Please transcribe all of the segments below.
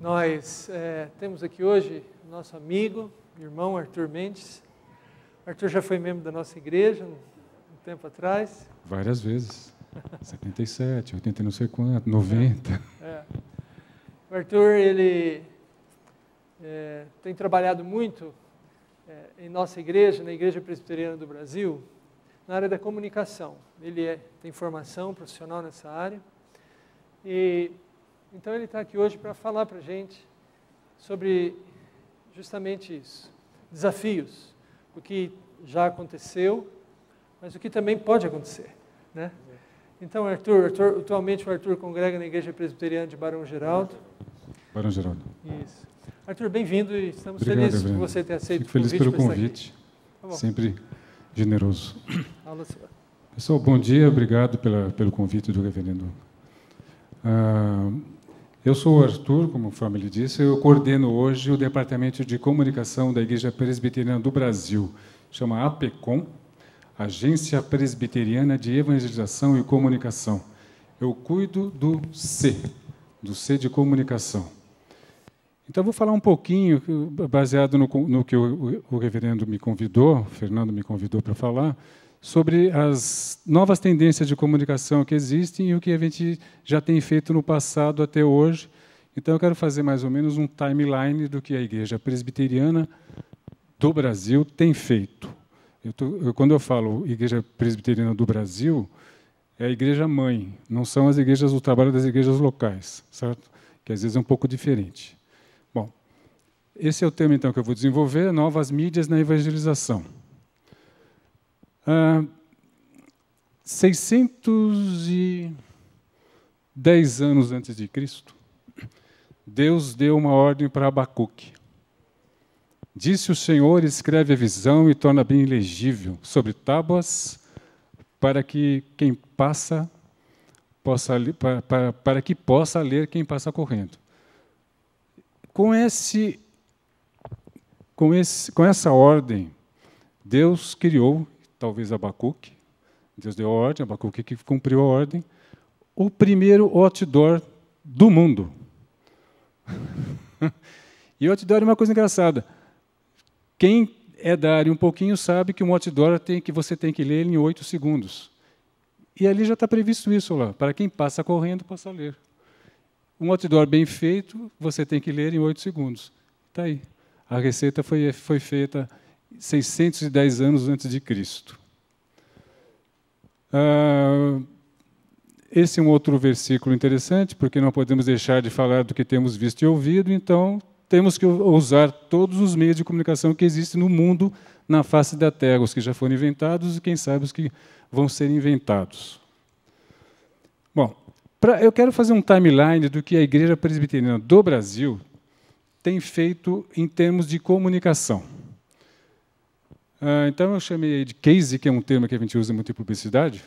Nós é, temos aqui hoje nosso amigo, irmão Arthur Mendes. Arthur já foi membro da nossa igreja um tempo atrás. Várias vezes. 77, 80 não sei quanto, 90. É. é. O Arthur, ele é, tem trabalhado muito é, em nossa igreja, na Igreja Presbiteriana do Brasil, na área da comunicação. Ele é, tem formação profissional nessa área. E então ele está aqui hoje para falar para a gente sobre justamente isso: desafios, o que já aconteceu, mas o que também pode acontecer, né? Então, Arthur, Arthur atualmente o Arthur congrega na Igreja Presbiteriana de Barão Geraldo. Barão Geraldo. Isso. Arthur, bem-vindo e estamos Obrigado, felizes por você ter aceito Fico o convite. Feliz pelo convite, tá sempre generoso. Aula sua. Pessoal, bom dia, obrigado pela, pelo convite do reverendo. Ah, eu sou o Arthur, como o Fábio disse, eu coordeno hoje o Departamento de Comunicação da Igreja Presbiteriana do Brasil, chama APECOM, Agência Presbiteriana de Evangelização e Comunicação. Eu cuido do C, do C de comunicação. Então, vou falar um pouquinho, baseado no, no que o, o reverendo me convidou, o Fernando me convidou para falar, sobre as novas tendências de comunicação que existem e o que a gente já tem feito no passado até hoje. Então, eu quero fazer mais ou menos um timeline do que a Igreja Presbiteriana do Brasil tem feito. Eu tô, eu, quando eu falo Igreja Presbiteriana do Brasil, é a igreja mãe, não são as igrejas, o trabalho das igrejas locais, certo? Que às vezes é um pouco diferente. Bom, esse é o tema então que eu vou desenvolver: novas mídias na evangelização. 610 ah, anos antes de Cristo, Deus deu uma ordem para Abacuque. Disse o Senhor: escreve a visão e torna bem legível sobre tábuas, para que quem passa possa para, para, para que possa ler quem passa correndo. Com esse com esse com essa ordem, Deus criou talvez Abacuque. Deus deu ordem, Abacuque que cumpriu a ordem. O primeiro outdoor do mundo. e o outdoor é uma coisa engraçada. Quem é da área um pouquinho sabe que um outdoor tem que você tem que ler em oito segundos. E ali já está previsto isso lá, para quem passa correndo, possa ler. Um outdoor bem feito, você tem que ler em oito segundos. Está aí. A receita foi, foi feita 610 anos antes de Cristo. Ah, esse é um outro versículo interessante, porque não podemos deixar de falar do que temos visto e ouvido, então temos que usar todos os meios de comunicação que existem no mundo, na face da Terra, os que já foram inventados e quem sabe os que vão ser inventados. Bom, pra, eu quero fazer um timeline do que a Igreja Presbiteriana do Brasil tem feito em termos de comunicação. Ah, então eu chamei de case, que é um termo que a gente usa muito em publicidade.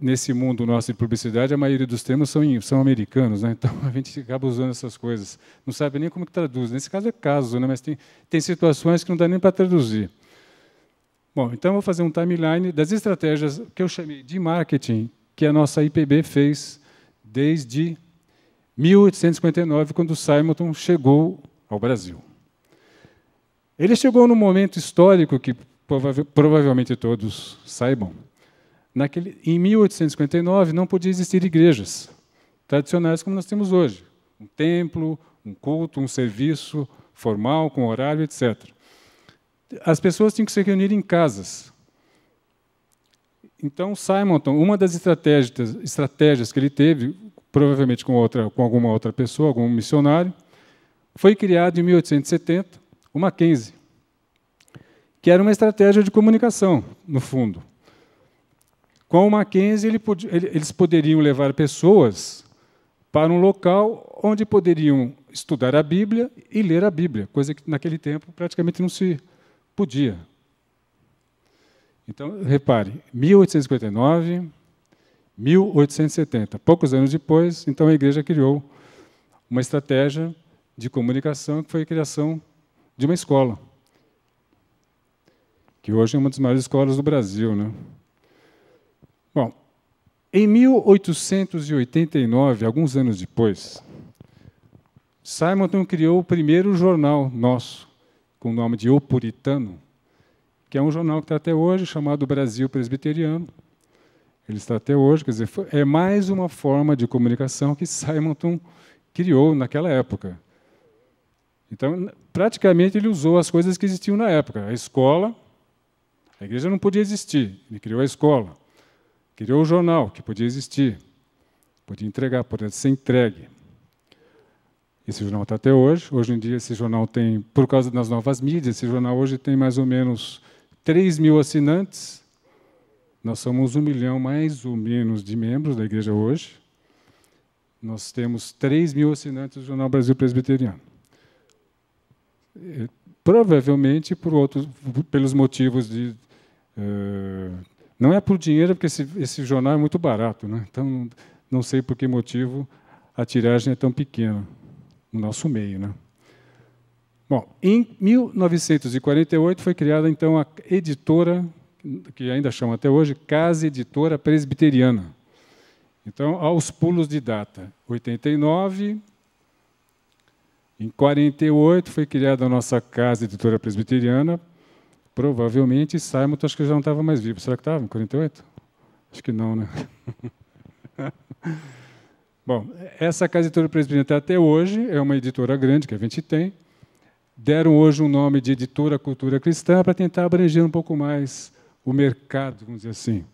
Nesse mundo nosso de publicidade, a maioria dos termos são, são americanos, né? então a gente acaba usando essas coisas. Não sabe nem como que traduz. Nesse caso é caso, né? mas tem, tem situações que não dá nem para traduzir. Bom, então eu vou fazer um timeline das estratégias que eu chamei de marketing que a nossa IPB fez desde 1859, quando Simonton chegou ao Brasil. Ele chegou num momento histórico que provavelmente todos saibam. Naquele, em 1859 não podia existir igrejas tradicionais como nós temos hoje, um templo, um culto, um serviço formal com horário, etc. As pessoas tinham que se reunir em casas. Então Simonton, uma das estratégias, estratégias que ele teve, provavelmente com outra, com alguma outra pessoa, algum missionário, foi criado em 1870 o Mackenzie, que era uma estratégia de comunicação, no fundo. Com o Mackenzie, ele pod eles poderiam levar pessoas para um local onde poderiam estudar a Bíblia e ler a Bíblia, coisa que naquele tempo praticamente não se podia. Então, repare, 1859, 1870, poucos anos depois, então a igreja criou uma estratégia de comunicação que foi a criação de uma escola, que hoje é uma das maiores escolas do Brasil. Né? Bom, em 1889, alguns anos depois, Simonton criou o primeiro jornal nosso, com o nome de O Puritano, que é um jornal que está até hoje, chamado Brasil Presbiteriano. Ele está até hoje, quer dizer, é mais uma forma de comunicação que Simonton criou naquela época. Então, praticamente, ele usou as coisas que existiam na época. A escola, a igreja não podia existir, ele criou a escola. Criou o jornal, que podia existir. Podia entregar, podia ser entregue. Esse jornal está até hoje. Hoje em dia, esse jornal tem, por causa das novas mídias, esse jornal hoje tem mais ou menos 3 mil assinantes. Nós somos um milhão mais ou menos de membros da igreja hoje. Nós temos 3 mil assinantes do Jornal Brasil Presbiteriano provavelmente por outros, pelos motivos de eh, não é por dinheiro porque esse, esse jornal é muito barato, né? então não sei por que motivo a tiragem é tão pequena no nosso meio, né? Bom, em 1948 foi criada então a editora que ainda chama até hoje Casa Editora Presbiteriana. Então, aos pulos de data, 89, em 48 foi criada a nossa casa editora presbiteriana. Provavelmente Simon, acho que já não estava mais vivo. Será que estava em 48? Acho que não, né? Bom, essa casa editora presbiteriana tá até hoje é uma editora grande que a gente tem. Deram hoje um nome de Editora Cultura Cristã para tentar abranger um pouco mais o mercado, vamos dizer assim.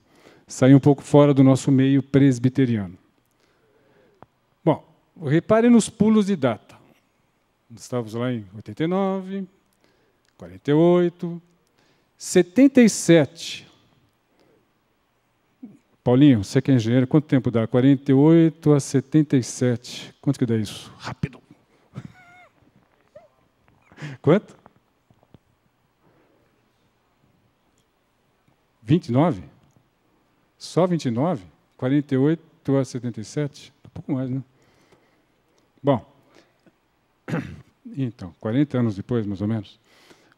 Sair um pouco fora do nosso meio presbiteriano. Bom, reparem nos pulos de data. Estávamos lá em 89, 48, 77. Paulinho, você que é engenheiro, quanto tempo dá? 48 a 77. Quanto que dá isso? Rápido. Quanto? 29? Só 29? 48 a 77? Um tá pouco mais, né? Bom, então, 40 anos depois, mais ou menos,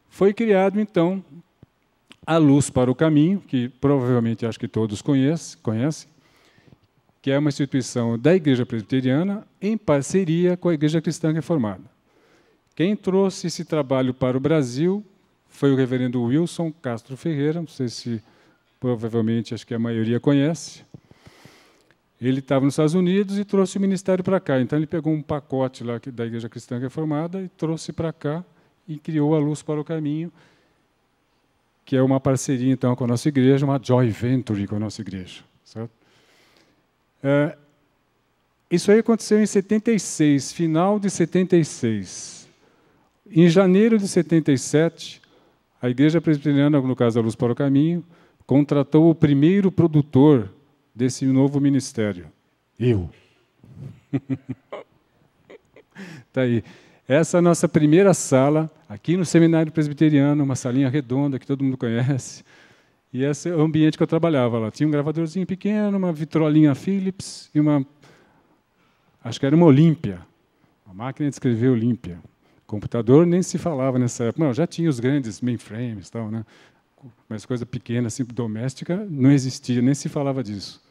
foi criado então a Luz para o Caminho, que provavelmente acho que todos conhecem, conhecem que é uma instituição da Igreja Presbiteriana em parceria com a Igreja Cristã Reformada. Quem trouxe esse trabalho para o Brasil foi o reverendo Wilson Castro Ferreira, não sei se provavelmente acho que a maioria conhece ele estava nos Estados Unidos e trouxe o ministério para cá. Então ele pegou um pacote lá da Igreja Cristã Reformada é e trouxe para cá e criou a Luz para o Caminho, que é uma parceria então com a nossa igreja, uma joy venture com a nossa igreja, certo? É, isso aí aconteceu em 76, final de 76. Em janeiro de 77, a Igreja Presbiteriana, no caso da Luz para o Caminho, contratou o primeiro produtor desse novo ministério. Eu. Está aí. Essa é a nossa primeira sala, aqui no Seminário Presbiteriano, uma salinha redonda que todo mundo conhece. E esse é o ambiente que eu trabalhava lá. Tinha um gravadorzinho pequeno, uma vitrolinha Philips e uma. Acho que era uma Olímpia. Uma máquina de escrever Olímpia. Computador nem se falava nessa época. Não, já tinha os grandes mainframes tal, né? Mas coisa pequena, assim, doméstica, não existia, nem se falava disso.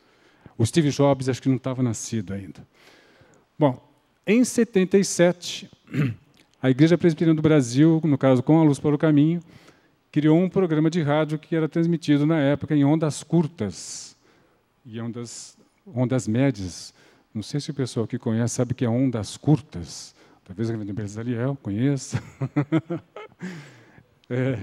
O Steve Jobs acho que não estava nascido ainda. Bom, em 77, a Igreja Presbiteriana do Brasil, no caso com a Luz para o Caminho, criou um programa de rádio que era transmitido na época em ondas curtas e ondas, ondas médias. Não sei se o pessoal que conhece sabe o que é ondas curtas. Talvez a grande empresa Aliel conheça. é,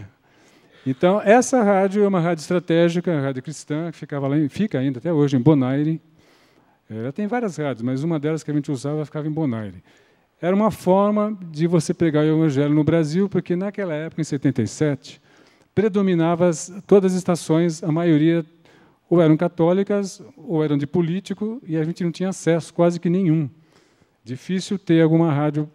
então, essa rádio é uma rádio estratégica, a rádio cristã, que ficava lá, fica ainda até hoje em Bonaire. É, ela tem várias rádios, mas uma delas que a gente usava ficava em Bonaire. Era uma forma de você pegar o evangelho no Brasil, porque naquela época, em 77, predominava todas as estações, a maioria ou eram católicas ou eram de político, e a gente não tinha acesso quase que nenhum. Difícil ter alguma rádio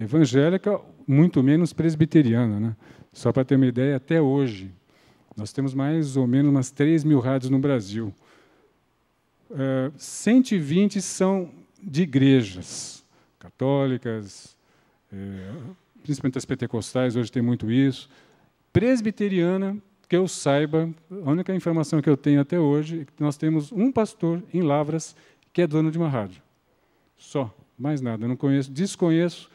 evangélica, muito menos presbiteriana. Né? Só para ter uma ideia, até hoje, nós temos mais ou menos umas 3 mil rádios no Brasil. Uh, eh, 120 são de igrejas católicas, eh, principalmente as pentecostais, hoje tem muito isso. Presbiteriana, que eu saiba, a única informação que eu tenho até hoje é que nós temos um pastor em Lavras que é dono de uma rádio. Só, mais nada, eu não conheço, desconheço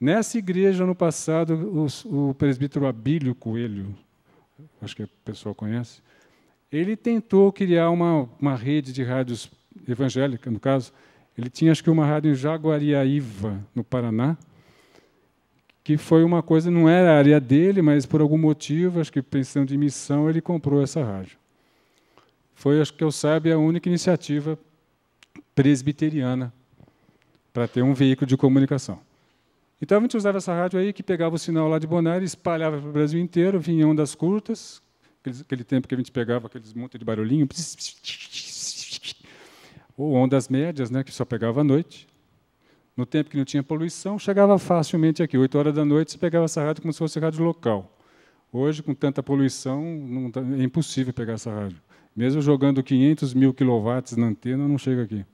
Nessa igreja, no passado, o, o presbítero Abílio Coelho, acho que o pessoal conhece, ele tentou criar uma, uma rede de rádios evangélica, no caso. Ele tinha, acho que, uma rádio em Jaguariaíva, no Paraná, que foi uma coisa, não era a área dele, mas por algum motivo, acho que pensando em missão, ele comprou essa rádio. Foi, acho que eu saiba, a única iniciativa presbiteriana para ter um veículo de comunicação. Então a gente usava essa rádio aí que pegava o sinal lá de e espalhava para o Brasil inteiro, vinha ondas curtas, aquele tempo que a gente pegava aqueles monte de barulhinho, ou ondas médias, né, que só pegava à noite. No tempo que não tinha poluição, chegava facilmente aqui. 8 horas da noite você pegava essa rádio como se fosse rádio local. Hoje, com tanta poluição, não, tá, é impossível pegar essa rádio. Mesmo jogando 500 mil quilowatts na antena, não chega aqui.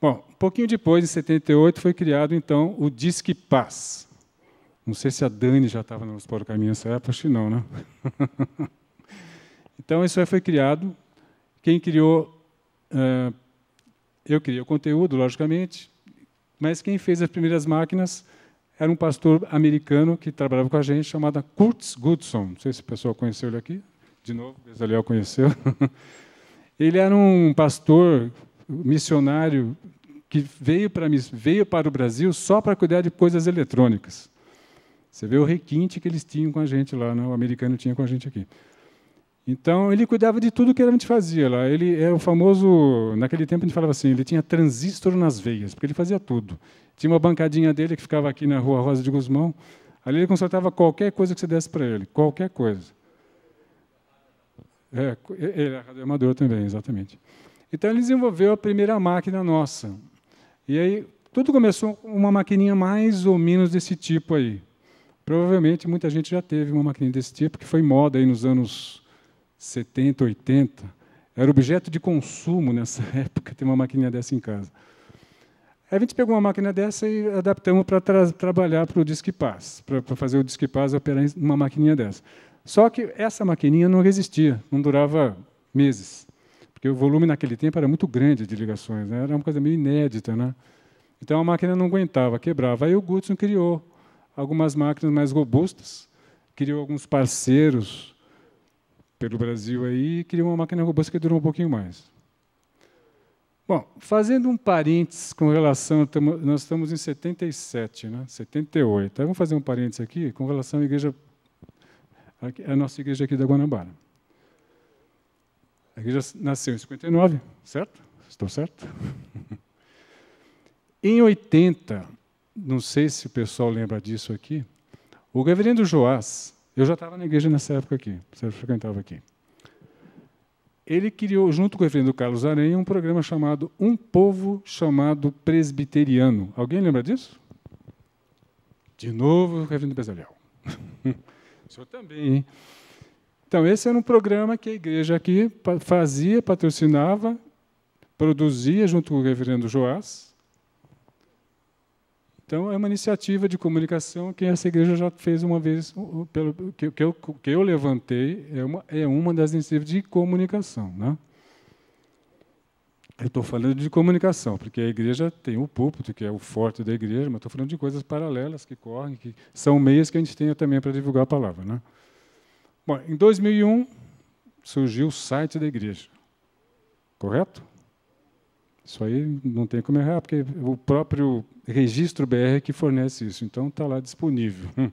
Bom, um pouquinho depois, em 78, foi criado então o Disque Paz. Não sei se a Dani já estava no Esporo Caminho nessa época, acho que não, né? então, isso aí foi criado. Quem criou, uh, eu criei o conteúdo, logicamente, mas quem fez as primeiras máquinas era um pastor americano que trabalhava com a gente, chamado Kurtz Goodson. Não sei se o pessoal conheceu ele aqui. De novo, Bezaliel conheceu. ele era um pastor missionário que veio para, veio para o Brasil só para cuidar de coisas eletrônicas. Você vê o requinte que eles tinham com a gente lá, né? o americano tinha com a gente aqui. Então, ele cuidava de tudo que a gente fazia lá. Ele é o famoso, naquele tempo a gente falava assim, ele tinha transistor nas veias, porque ele fazia tudo. Tinha uma bancadinha dele que ficava aqui na Rua Rosa de Guzmão. Ali ele consertava qualquer coisa que você desse para ele, qualquer coisa. É, ele era armador também, exatamente. Então ele desenvolveu a primeira máquina nossa. E aí tudo começou com uma maquininha mais ou menos desse tipo aí. Provavelmente muita gente já teve uma maquininha desse tipo, que foi moda aí nos anos 70, 80. Era objeto de consumo nessa época ter uma maquininha dessa em casa. Aí a gente pegou uma máquina dessa e adaptamos para tra trabalhar para o Disque Paz, para fazer o Disque Paz operar uma maquininha dessa. Só que essa maquininha não resistia, não durava meses. Porque o volume naquele tempo era muito grande de ligações, né? era uma coisa meio inédita. Né? Então a máquina não aguentava, quebrava. Aí o Goodson criou algumas máquinas mais robustas, criou alguns parceiros pelo Brasil aí e criou uma máquina robusta que durou um pouquinho mais. Bom, fazendo um parênteses com relação, nós estamos em 77, né? 78. vamos fazer um parênteses aqui com relação à igreja, a nossa igreja aqui da Guanabara. A igreja nasceu em 59, certo? Estou certo? em 80, não sei se o pessoal lembra disso aqui, o reverendo Joás, eu já estava na igreja nessa época aqui, eu frequentava aqui. Ele criou, junto com o reverendo Carlos Aranha, um programa chamado Um Povo Chamado Presbiteriano. Alguém lembra disso? De novo, o reverendo Bezalel. o senhor também, hein? Então, esse era um programa que a igreja aqui fazia, patrocinava, produzia junto com o reverendo Joás. Então, é uma iniciativa de comunicação que essa igreja já fez uma vez, pelo que, eu, que eu levantei, é uma, é uma das iniciativas de comunicação. Né? Eu estou falando de comunicação, porque a igreja tem o púlpito, que é o forte da igreja, mas estou falando de coisas paralelas que correm, que são meios que a gente tem também para divulgar a palavra. Né? Bom, em 2001 surgiu o site da igreja, correto? Isso aí não tem como errar, porque o próprio registro BR é que fornece isso, então está lá disponível. Hum.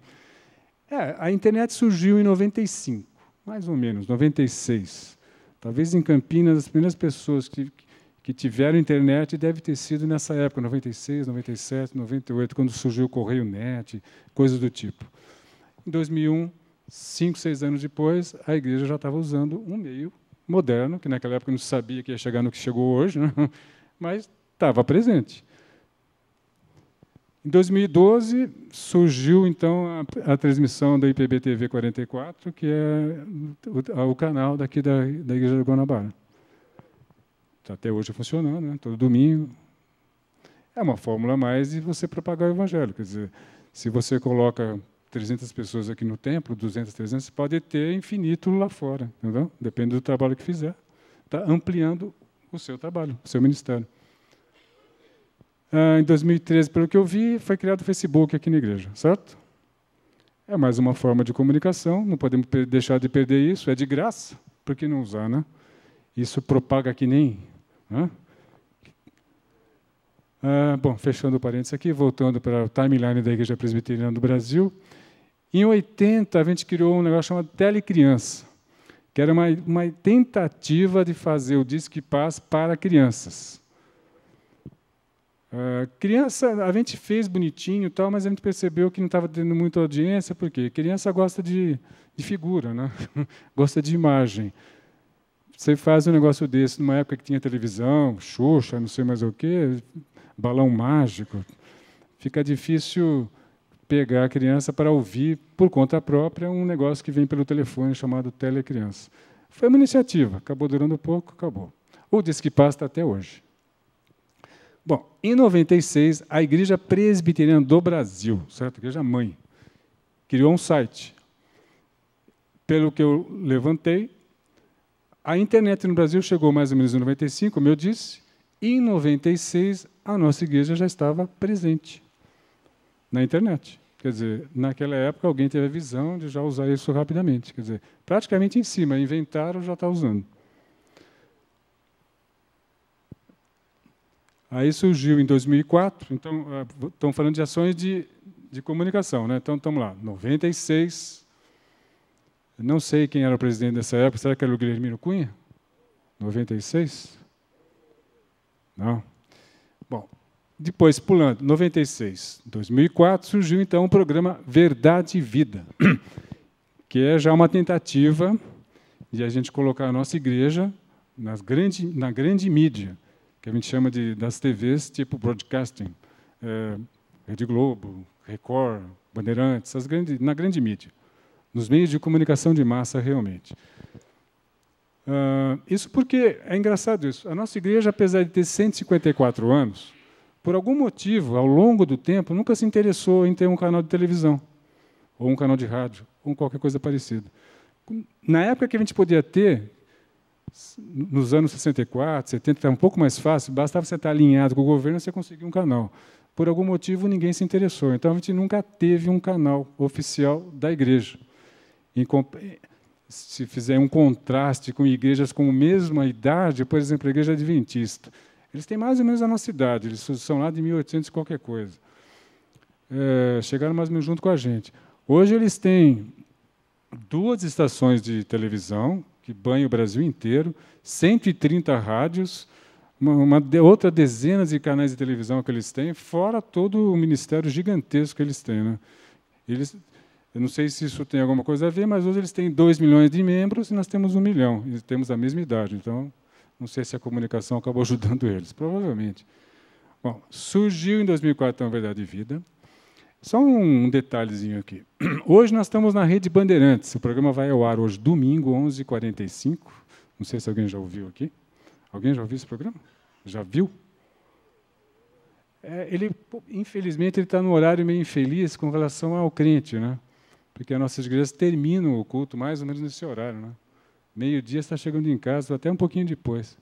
É, a internet surgiu em 95, mais ou menos, 96. Talvez em Campinas, as primeiras pessoas que, que tiveram internet deve ter sido nessa época, 96, 97, 98, quando surgiu o Correio Net, coisas do tipo. Em 2001, Cinco, seis anos depois, a igreja já estava usando um meio moderno, que naquela época não se sabia que ia chegar no que chegou hoje, né? mas estava presente. Em 2012 surgiu então a, a, transmissão da IPBTV 44, que é o, o canal daqui da, da Igreja de Guanabara. está até hoje funcionando, né? todo domingo. É uma fórmula mais de você propagar o evangelho. Quer dizer, se você coloca 300 pessoas aqui no templo, 200, 300, pode ter infinito lá fora, entendeu? Depende do trabalho que fizer. Está ampliando o seu trabalho, o seu ministério. Ah, em 2013, pelo que eu vi, foi criado o Facebook aqui na igreja, certo? É mais uma forma de comunicação, não podemos deixar de perder isso, é de graça, por que não usar, né? Isso propaga que nem. Né? Ah, bom, fechando o parênteses aqui, voltando para o timeline da Igreja Presbiteriana do Brasil. Em 80, a gente criou um negócio chamado Telecriança, que era uma, uma tentativa de fazer o Disque Paz para crianças. Uh, criança, a gente fez bonitinho tal, mas a gente percebeu que não estava tendo muita audiência, porque criança gosta de, de figura, né? gosta de imagem. Você faz um negócio desse numa época que tinha televisão, Xuxa, não sei mais o quê, balão mágico, fica difícil pegar a criança para ouvir, por conta própria, um negócio que vem pelo telefone chamado Telecriança. Foi uma iniciativa, acabou durando pouco, acabou. O Disque Pasta tá até hoje. Bom, em 96, a Igreja Presbiteriana do Brasil, certo? A Igreja Mãe, criou um site. Pelo que eu levantei, a internet no Brasil chegou mais ou menos em 95, como eu disse, e em 96 a nossa igreja já estava presente na internet. Quer dizer, naquela época alguém teve a visão de já usar isso rapidamente. Quer dizer, praticamente em cima, inventaram, já está usando. Aí surgiu em 2004, então estão ah, falando de ações de, de comunicação, né? Então estamos lá, 96. Não sei quem era o presidente dessa época, será que era o Guilhermino Cunha? 96? Não. Bom, depois, pulando, 96, 2004, surgiu então o programa Verdade e Vida, que é já uma tentativa de a gente colocar a nossa igreja nas grande, na grande mídia, que a gente chama de, das TVs tipo broadcasting, é, Rede Globo, Record, Bandeirantes, as grandes, na grande mídia, nos meios de comunicação de massa realmente. Uh, isso porque é engraçado isso. A nossa igreja, apesar de ter 154 anos, por algum motivo, ao longo do tempo, nunca se interessou em ter um canal de televisão, ou um canal de rádio, ou qualquer coisa parecida. Na época que a gente podia ter, nos anos 64, 70, era um pouco mais fácil, bastava você estar alinhado com o governo e você conseguir um canal. Por algum motivo, ninguém se interessou. Então, a gente nunca teve um canal oficial da igreja. Se fizer um contraste com igrejas com a mesma idade, por exemplo, a igreja adventista eles têm mais ou menos a nossa idade, eles são lá de 1800 qualquer coisa. É, chegaram mais ou menos junto com a gente. Hoje eles têm duas estações de televisão, que banham o Brasil inteiro, 130 rádios, uma, uma, outra dezena de canais de televisão que eles têm, fora todo o ministério gigantesco que eles têm. Né? Eles, eu não sei se isso tem alguma coisa a ver, mas hoje eles têm 2 milhões de membros e nós temos 1 um milhão, e temos a mesma idade. Então, não sei se a comunicação acabou ajudando eles, provavelmente. Bom, surgiu em 2004 então, a Verdade e Vida. Só um detalhezinho aqui. Hoje nós estamos na Rede Bandeirantes. O programa vai ao ar hoje, domingo, 11h45. Não sei se alguém já ouviu aqui. Alguém já ouviu esse programa? Já viu? É, ele, infelizmente, ele está no horário meio infeliz com relação ao crente, né? Porque as nossas igrejas terminam o culto mais ou menos nesse horário, né? Meio-dia está chegando em casa, ou até um pouquinho depois.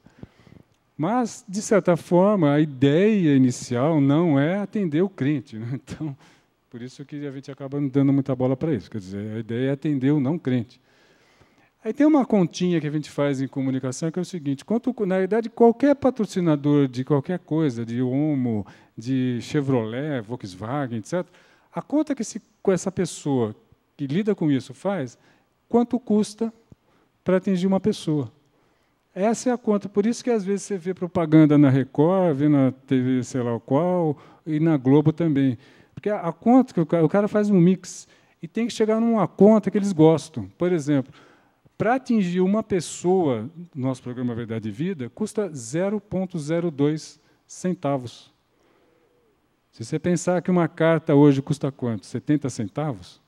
Mas, de certa forma, a ideia inicial não é atender o cliente. Né? Então, por isso que a gente acaba não dando muita bola para isso. Quer dizer, a ideia é atender o não crente. Aí tem uma continha que a gente faz em comunicação que é o seguinte: quanto, na verdade, qualquer patrocinador de qualquer coisa, de Homo, de Chevrolet, Volkswagen, etc., a conta que, que essa pessoa que lida com isso faz, quanto custa para atingir uma pessoa. Essa é a conta. Por isso que às vezes você vê propaganda na Record, vê na TV sei lá o qual, e na Globo também. Porque a, conta, que o cara, o cara faz um mix e tem que chegar numa conta que eles gostam. Por exemplo, para atingir uma pessoa, nosso programa Verdade e Vida, custa 0,02 centavos. Se você pensar que uma carta hoje custa quanto? 70 centavos?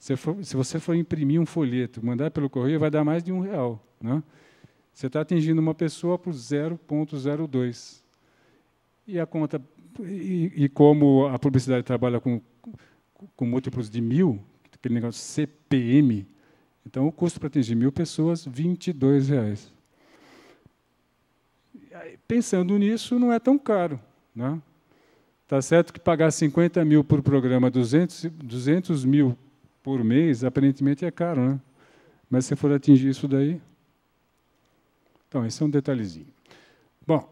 Se, for, se você for imprimir um folheto, mandar pelo correio, vai dar mais de um real. Né? Você está atingindo uma pessoa por 0,02. E a conta, e, e, como a publicidade trabalha com, com múltiplos de mil, aquele negócio CPM, então o custo para atingir mil pessoas, 22 reais. Pensando nisso, não é tão caro, né? Tá certo que pagar 50 mil por programa, 200, 200 mil por mês, aparentemente é caro, né? Mas se for atingir isso daí. Então, esse é um detalhezinho. Bom,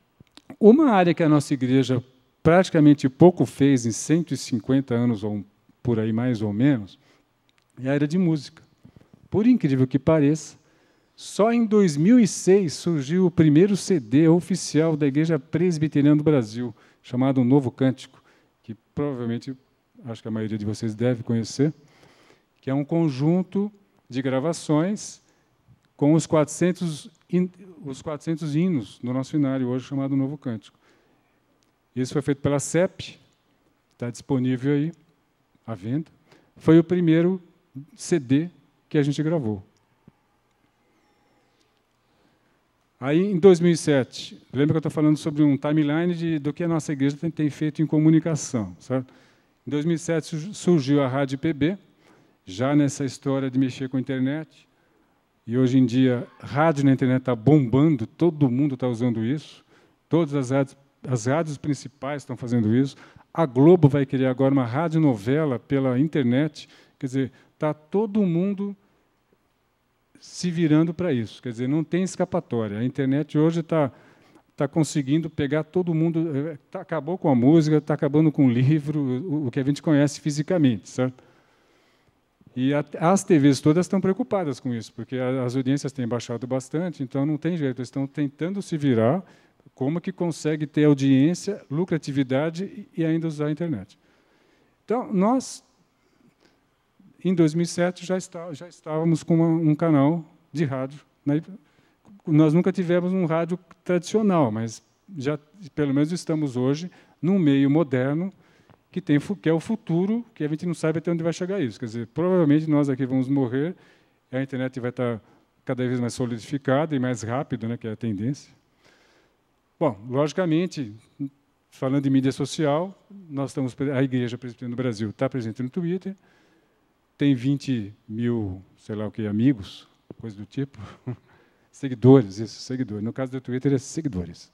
uma área que a nossa igreja praticamente pouco fez em 150 anos ou por aí mais ou menos, é a área de música. Por incrível que pareça, só em 2006 surgiu o primeiro CD oficial da Igreja Presbiteriana do Brasil, chamado Novo Cântico, que provavelmente acho que a maioria de vocês deve conhecer, que é um conjunto de gravações com os 400, in, os 400 hinos do nosso finário, hoje chamado Novo Cântico. Isso foi feito pela CEP, está disponível aí à venda. Foi o primeiro CD que a gente gravou. Aí, em 2007, lembra que eu estou falando sobre um timeline de, do que a nossa igreja tem, tem feito em comunicação, certo? Em 2007 surgiu a Rádio PB, já nessa história de mexer com a internet. E hoje em dia, rádio na internet está bombando, todo mundo está usando isso. Todas as rádios, as rádios principais estão fazendo isso. A Globo vai criar agora uma rádio novela pela internet. Quer dizer, está todo mundo se virando para isso. Quer dizer, não tem escapatória. A internet hoje está está conseguindo pegar todo mundo. Eh, tá, acabou com a música, está acabando com o livro, o, o, que a gente conhece fisicamente, certo? E a, as TVs todas estão preocupadas com isso, porque a, as audiências têm baixado bastante, então não tem jeito, eles estão tentando se virar como que consegue ter audiência, lucratividade e ainda usar a internet. Então, nós, em 2007, já, está, já estávamos com uma, um canal de rádio na, nós nunca tivemos um rádio tradicional, mas já pelo menos estamos hoje num meio moderno que tem que é o futuro, que a gente não sabe até onde vai chegar isso. Quer dizer, provavelmente nós aqui vamos morrer, a internet vai estar cada vez mais solidificada e mais rápido, né, que é a tendência. Bom, logicamente, falando de mídia social, nós estamos a igreja presbiteriana do Brasil está presente no Twitter, tem 20 mil, sei lá o que, amigos, coisa do tipo. Seguidores, isso, seguidores. No caso do Twitter, é seguidores.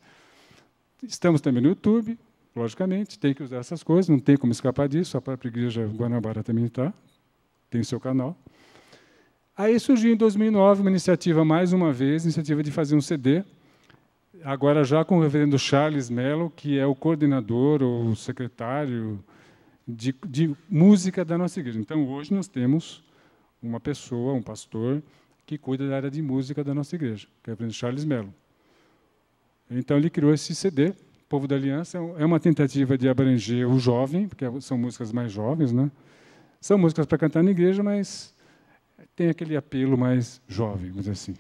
Estamos também no YouTube, logicamente, tem que usar essas coisas, não tem como escapar disso, a própria igreja Guanabara também está, tem o seu canal. Aí surgiu em 2009 uma iniciativa, mais uma vez, iniciativa de fazer um CD, agora já com o reverendo Charles Mello, que é o coordenador ou secretário de, de música da nossa igreja. Então, hoje nós temos uma pessoa, um pastor, que cuida da área de música da nossa igreja, que é o presidente Charles Mello. Então ele criou esse CD, Povo da Aliança, é uma tentativa de abranger o jovem, porque são músicas mais jovens, né? São músicas para cantar na igreja, mas tem aquele apelo mais jovem, vamos dizer assim.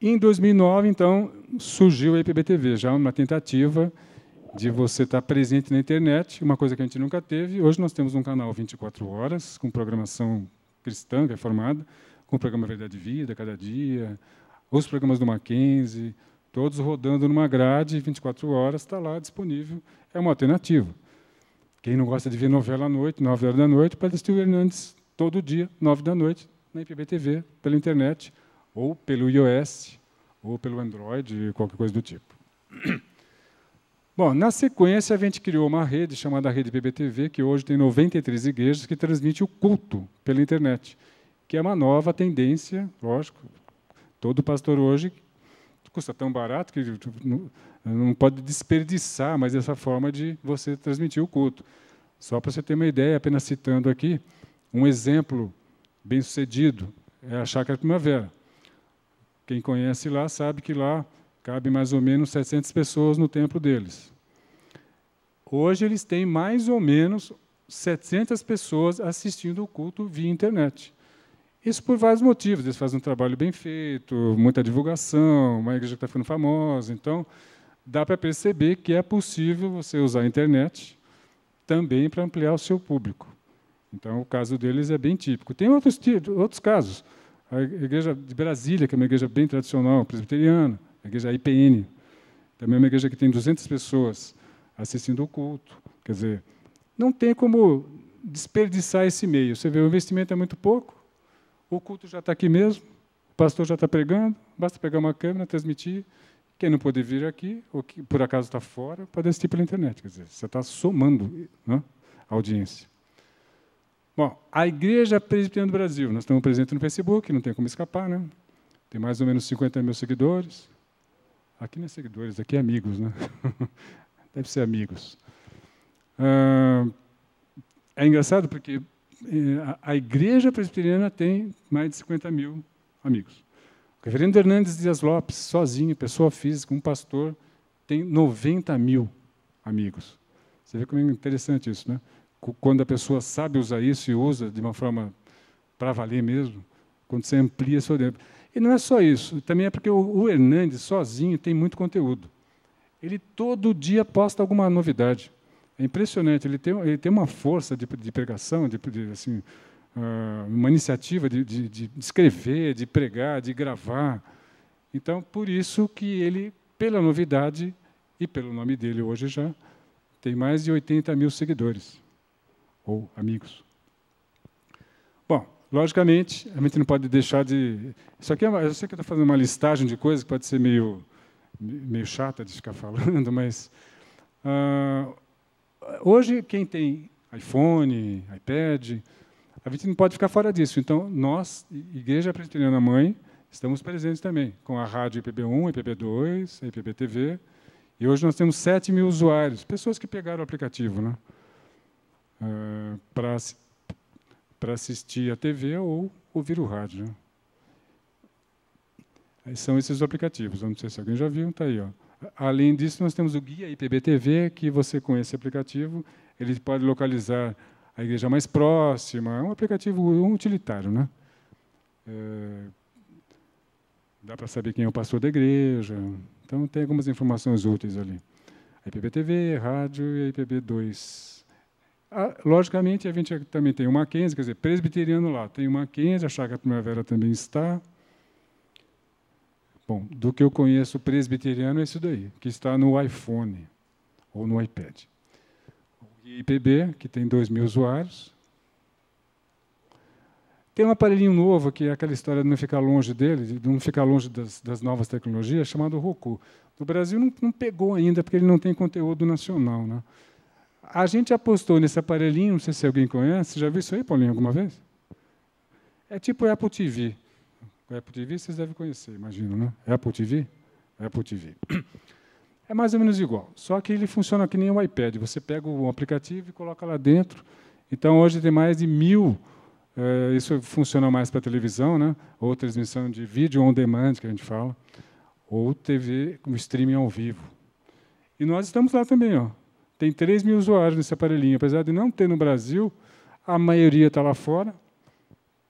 Em 2009, então, surgiu a IPBTV, já uma tentativa de você estar presente na internet, uma coisa que a gente nunca teve. Hoje nós temos um canal 24 horas, com programação cristã, reformada, é com o programa Verdade e Vida, Cada Dia, os programas do Mackenzie, todos rodando numa grade, 24 horas, está lá disponível. É uma alternativa. Quem não gosta de ver novela à noite, 9 horas da noite, pode assistir o Hernandes todo dia, 9 da noite, na IPBTV, pela internet, ou pelo iOS, ou pelo Android, qualquer coisa do tipo. Bom, na sequência, a gente criou uma rede chamada Rede BBTV, que hoje tem 93 igrejas que transmite o culto pela internet, que é uma nova tendência, lógico. Todo pastor hoje custa tão barato que não pode desperdiçar mais essa forma de você transmitir o culto. Só para você ter uma ideia, apenas citando aqui, um exemplo bem sucedido é a Chácara Primavera. Quem conhece lá sabe que lá Cabe mais ou menos 700 pessoas no templo deles. Hoje eles têm mais ou menos 700 pessoas assistindo o culto via internet. Isso por vários motivos. Eles fazem um trabalho bem feito, muita divulgação, uma igreja que está ficando famosa. Então, dá para perceber que é possível você usar a internet também para ampliar o seu público. Então, o caso deles é bem típico. Tem outros, outros casos. A igreja de Brasília, que é uma igreja bem tradicional, presbiteriana, a igreja é IPN, também é uma igreja que tem 200 pessoas assistindo o culto. Quer dizer, não tem como desperdiçar esse meio. Você vê, o investimento é muito pouco, o culto já está aqui mesmo, o pastor já está pregando, basta pegar uma câmera, transmitir. Quem não pode vir aqui, ou que por acaso está fora, pode assistir pela internet. Quer dizer, você está somando né, a audiência. Bom, a Igreja Presbiteriana do Brasil, nós estamos presentes no Facebook, não tem como escapar, né? Tem mais ou menos 50 mil seguidores. Aqui não é seguidores, aqui é amigos, né? Deve ser amigos. Ah, é engraçado porque eh, a igreja presbiteriana tem mais de 50 mil amigos. O reverendo Hernandes Dias Lopes, sozinho, pessoa física, um pastor, tem 90 mil amigos. Você vê como é interessante isso, né? Quando a pessoa sabe usar isso e usa de uma forma para valer mesmo, quando você amplia seu tempo. E não é só isso, também é porque o Hernandes sozinho tem muito conteúdo. Ele todo dia posta alguma novidade. É impressionante, ele tem, ele tem uma força de, de pregação, de, de assim, uh, uma iniciativa de, de, de escrever, de pregar, de gravar. Então, por isso que ele, pela novidade e pelo nome dele hoje já, tem mais de 80 mil seguidores ou amigos. Logicamente, a gente não pode deixar de. Isso aqui é uma... eu sei que eu estou fazendo uma listagem de coisas que pode ser meio, meio chata de ficar falando, mas. Uh, hoje, quem tem iPhone, iPad, a gente não pode ficar fora disso. Então, nós, Igreja Presbiteriana Mãe, estamos presentes também, com a rádio IPB1, IPB2, IPBTV E hoje nós temos 7 mil usuários, pessoas que pegaram o aplicativo, né? Uh, ah, para para assistir a TV ou ouvir o rádio. Né? Aí são esses aplicativos. não sei se alguém já viu, está aí. Ó. Além disso, nós temos o guia IPBTV, que você com esse aplicativo. Ele pode localizar a igreja mais próxima. É um aplicativo um utilitário, né? É, dá para saber quem é o pastor da igreja. Então, tem algumas informações úteis ali. IPBTV, rádio e IPB2. Ah, logicamente, a gente também tem o Mackenzie, quer dizer, presbiteriano lá, tem o Mackenzie, a Chácara Primavera também está. Bom, do que eu conheço presbiteriano é isso daí, que está no iPhone ou no iPad. O IPB, que tem 2 mil usuários. Tem um aparelhinho novo, que é aquela história de não ficar longe dele, de não ficar longe das, das novas tecnologias, chamado Roku. No Brasil não, não, pegou ainda, porque ele não tem conteúdo nacional. Né? A gente apostou nesse aparelhinho, não sei se alguém conhece, já viu isso aí, Paulinho, alguma vez? É tipo Apple TV. O Apple TV vocês devem conhecer, imagino, né? Apple TV? Apple TV. É mais ou menos igual, só que ele funciona que nem o um iPad. Você pega o aplicativo e coloca lá dentro. Então, hoje tem mais de mil é, isso funciona mais para televisão, né? ou transmissão de vídeo on demand, que a gente fala, ou TV com streaming ao vivo. E nós estamos lá também. Ó. Tem 3 mil usuários nesse aparelhinho. Apesar de não ter no Brasil, a maioria está lá fora.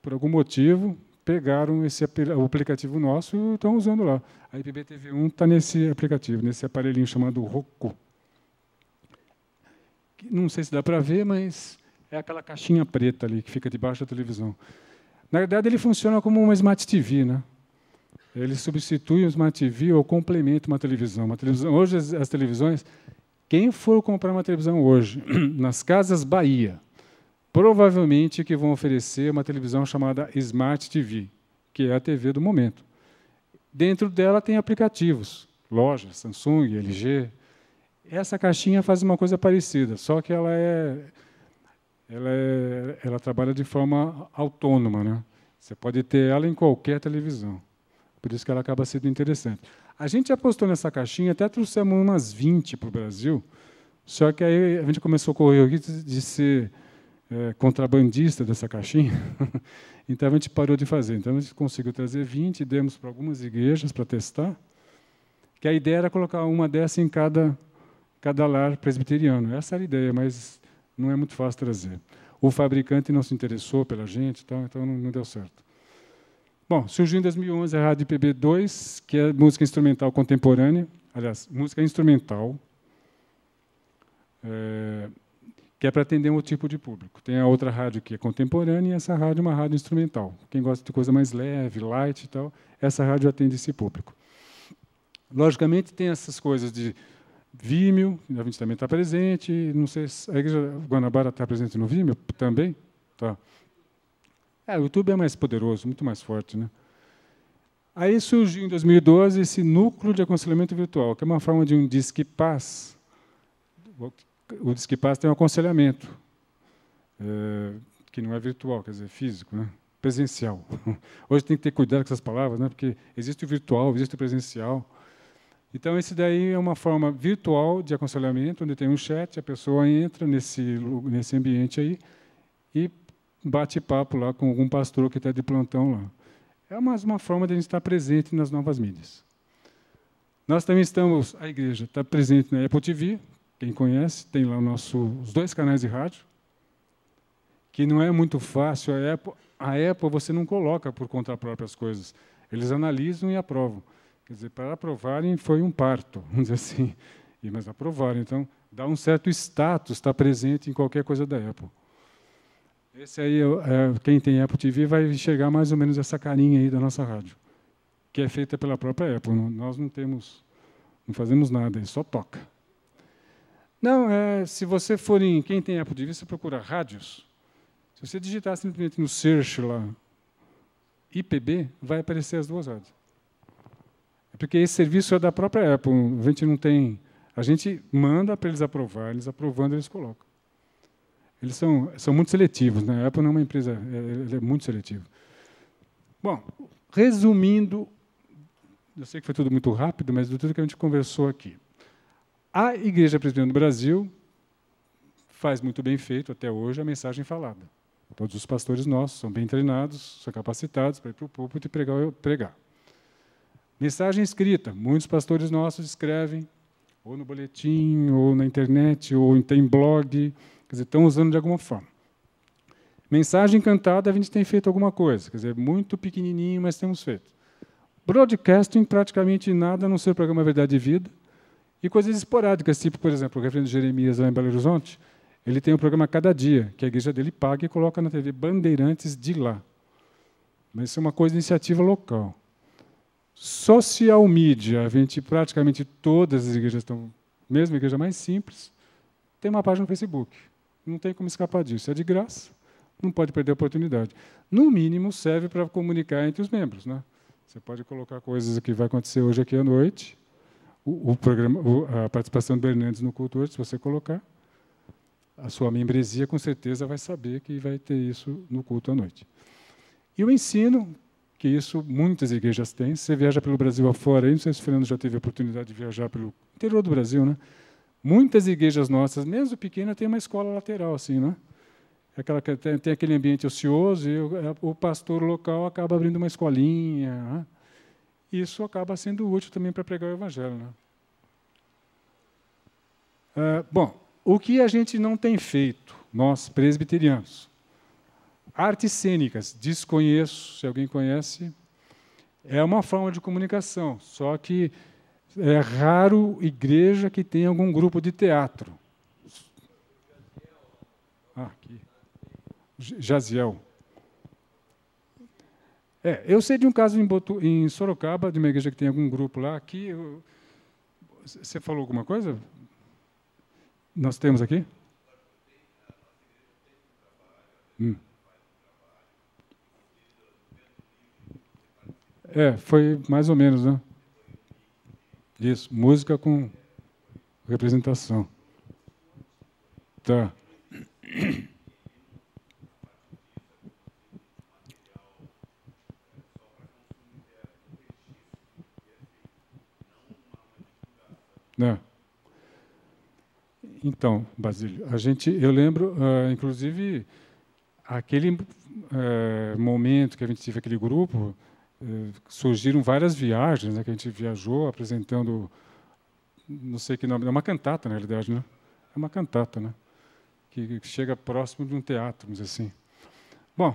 Por algum motivo, pegaram esse o aplicativo nosso e estão usando lá. A IPBTV1 está nesse aplicativo, nesse aparelhinho chamado Roku. Não sei se dá para ver, mas é aquela caixinha preta ali que fica debaixo da televisão. Na verdade, ele funciona como uma Smart TV, né? Ele substitui o Smart TV ou complementa uma televisão. Uma televisão hoje as, as televisões quem for comprar uma televisão hoje, nas casas Bahia, provavelmente que vão oferecer uma televisão chamada Smart TV, que é a TV do momento. Dentro dela tem aplicativos, lojas, Samsung, LG. Essa caixinha faz uma coisa parecida, só que ela é, ela, é, ela trabalha de forma autônoma, né? Você pode ter ela em qualquer televisão. Por isso que ela acaba sendo interessante. A gente apostou nessa caixinha, até trouxemos umas 20 para o Brasil, só que aí a gente começou a correr risco de ser é, contrabandista dessa caixinha, então a gente parou de fazer. Então a gente conseguiu trazer 20, demos para algumas igrejas para testar, que a ideia era colocar uma dessa em cada, cada lar presbiteriano. Essa era a ideia, mas não é muito fácil trazer. O fabricante não se interessou pela gente, então não deu certo. Bom, surgiu em 2011 a Rádio IPB 2, que é música instrumental contemporânea, aliás, música instrumental, é, que é para atender um outro tipo de público. Tem a outra rádio que é contemporânea e essa rádio é uma rádio instrumental. Quem gosta de coisa mais leve, light e tal, essa rádio atende esse público. Logicamente, tem essas coisas de Vimeo, a gente também está presente, não sei se a Igreja Guanabara está presente no Vimeo também? Tá. É, o YouTube é mais poderoso, muito mais forte, né? Aí surgiu em 2012 esse núcleo de aconselhamento virtual, que é uma forma de um Disque Paz. O Disque Paz tem um aconselhamento, é, que não é virtual, quer dizer, físico, né? presencial. Hoje tem que ter cuidado com essas palavras, né? porque existe o virtual, existe o presencial. Então, esse daí é uma forma virtual de aconselhamento, onde tem um chat, a pessoa entra nesse, nesse ambiente aí e bate-papo lá com algum pastor que está de plantão lá. É mais uma forma de a gente estar tá presente nas novas mídias. Nós também estamos, a igreja está presente na Apple TV, quem conhece, tem lá nosso, os dois canais de rádio, que não é muito fácil. A Apple, a Apple você não coloca por conta própria as coisas. Eles analisam e aprovam. Quer dizer, para aprovarem foi um parto, vamos dizer assim. E, mas aprovaram, então dá um certo status estar tá presente em qualquer coisa da Apple. Esse aí, é, quem tem Apple TV vai enxergar mais ou menos essa carinha aí da nossa rádio, que é feita pela própria Apple. Nós não temos, não fazemos nada, só toca. Não, é, se você for em quem tem Apple TV, você procura rádios. Se você digitar simplesmente no search lá, IPB, vai aparecer as duas rádios. É porque esse serviço é da própria Apple. A gente não tem, a gente manda para eles aprovar, eles aprovando eles colocam. Eles são, são muito seletivos. Né? A Apple não é uma empresa, é, é muito seletiva. Bom, resumindo, eu sei que foi tudo muito rápido, mas de tudo que a gente conversou aqui. A Igreja Presbiteriana do Brasil faz muito bem feito até hoje a mensagem falada. Todos os pastores nossos são bem treinados, são capacitados para ir para o púlpito e pregar, pregar. Mensagem escrita, muitos pastores nossos escrevem, ou no boletim, ou na internet, ou tem blog, Quer dizer, estão usando de alguma forma. Mensagem encantada a gente tem feito alguma coisa. Quer dizer, muito pequenininho, mas temos feito. Broadcasting, praticamente nada, a não ser o programa Verdade e Vida. E coisas esporádicas, tipo, por exemplo, o reverendo Jeremias, lá em Belo Horizonte, ele tem um programa cada dia, que a igreja dele paga e coloca na TV Bandeirantes de lá. Mas isso é uma coisa iniciativa local. Social media, a gente praticamente todas as igrejas estão, mesmo a igreja mais simples, tem uma página no Facebook. Não tem como escapar disso. É de graça. Não pode perder a oportunidade. No mínimo, serve para comunicar entre os membros. Né? Você pode colocar coisas que vai acontecer hoje aqui à noite. O, o programa, a participação do Bernandes no culto hoje, se você colocar. A sua membresia, com certeza, vai saber que vai ter isso no culto à noite. E o ensino, que isso muitas igrejas têm. Você viaja pelo Brasil afora, não sei se o Fernando já teve a oportunidade de viajar pelo interior do Brasil, né? Muitas igrejas nossas, mesmo pequena, tem uma escola lateral assim, né? É aquela, tem, tem aquele ambiente ocioso e o, é, o, pastor local acaba abrindo uma escolinha. Né? Isso acaba sendo útil também para pregar o evangelho. Né? É, bom, o que a gente não tem feito, nós presbiterianos? Artes cênicas, desconheço, se alguém conhece, é uma forma de comunicação, só que é raro igreja que tenha algum grupo de teatro. Ah, aqui. Jaziel. É, eu sei de um caso em, Botu, em Sorocaba, de uma igreja que tem algum grupo lá. Aqui, eu, você falou alguma coisa? Nós temos aqui? Hum. É, foi mais ou menos, né? Isso, música com representação. Tá. Não. Né? Então, Basílio, a gente, eu lembro, uh, inclusive, aquele uh, momento que a gente teve aquele grupo, eh, surgiram várias viagens, né, que a gente viajou apresentando, não sei que nome, é uma cantata na realidade, né? É uma cantata, né? Que, que chega próximo de um teatro, vamos dizer assim. Bom,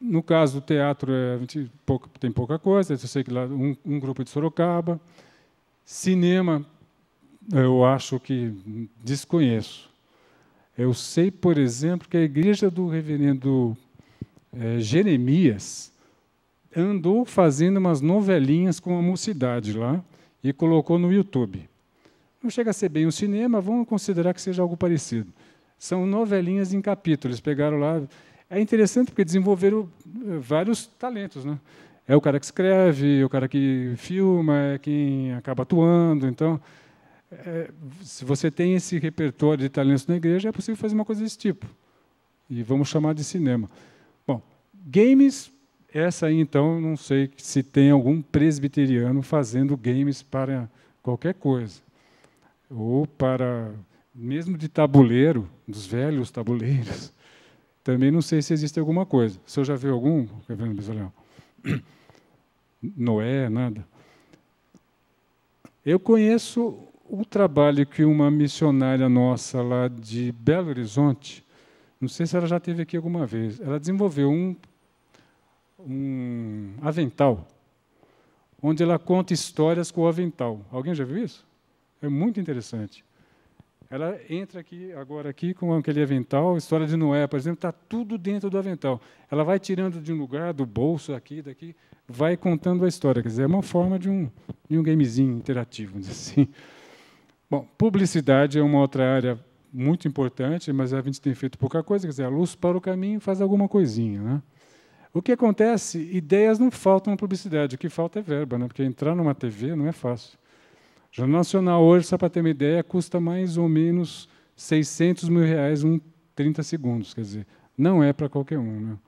no caso do teatro, eh, a gente pouca, tem pouca coisa, eu sei que lá um, um grupo de Sorocaba. Cinema, eu acho que desconheço. Eu sei, por exemplo, que a igreja do reverendo é, Jeremias, andou fazendo umas novelinhas com a mocidade lá e colocou no YouTube. Não chega a ser bem um cinema, vamos considerar que seja algo parecido. São novelinhas em capítulos, pegaram lá. É interessante porque desenvolveram eh, vários talentos, né? É o cara que escreve, é o cara que filma, é quem acaba atuando, então é, se você tem esse repertório de talentos na igreja, é possível fazer uma coisa desse tipo. E vamos chamar de cinema. Bom, games essa aí, então, não sei se tem algum presbiteriano fazendo games para qualquer coisa. Ou para, mesmo de tabuleiro, dos velhos tabuleiros. Também não sei se existe alguma coisa. O senhor já viu algum, Reverendo Bisolão? Noé, nada. Eu conheço o trabalho que uma missionária nossa lá de Belo Horizonte, não sei se ela já teve aqui alguma vez, ela desenvolveu um um avental, onde ela conta histórias com o avental. Alguém já viu isso? É muito interessante. Ela entra aqui agora aqui com aquele avental, história de Noé, por exemplo, está tudo dentro do avental. Ela vai tirando de um lugar, do bolso, aqui, daqui, vai contando a história. Quer dizer, é uma forma de um, de um gamezinho interativo, assim. Bom, publicidade é uma outra área muito importante, mas a gente tem feito pouca coisa. Quer dizer, a luz para o caminho faz alguma coisinha, né? O que acontece? Ideias não faltam na publicidade, o que falta é verba, né? porque entrar numa TV não é fácil. O Jornal Nacional hoje, só para ter uma ideia, custa mais ou menos 600 mil reais um 30 segundos, quer dizer, não é para qualquer um. Né?